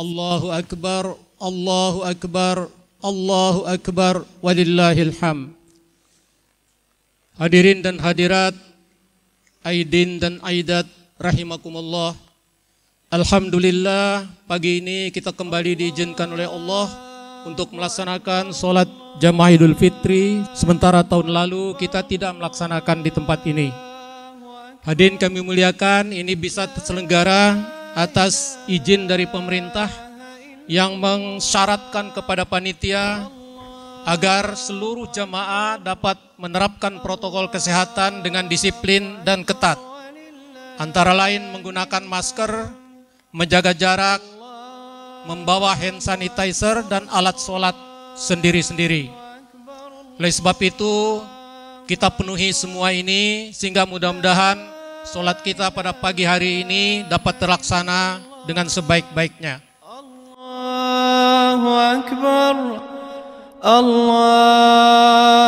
Allahu Akbar, Allahu Akbar, Allahu Akbar, walillahil ham. Hadirin dan hadirat, Aidin dan Aidat, rahimakumullah. Alhamdulillah, pagi ini kita kembali diizinkan oleh Allah untuk melaksanakan sholat jamaah Idul Fitri. Sementara tahun lalu kita tidak melaksanakan di tempat ini. Hadirin kami muliakan, ini bisa terselenggara atas izin dari pemerintah yang mensyaratkan kepada panitia agar seluruh jemaah dapat menerapkan protokol kesehatan dengan disiplin dan ketat. Antara lain menggunakan masker, menjaga jarak, membawa hand sanitizer dan alat sholat sendiri-sendiri. Oleh sebab itu, kita penuhi semua ini sehingga mudah-mudahan solat kita pada pagi hari ini dapat terlaksana dengan sebaik-baiknya. Allahu Akbar. Allah.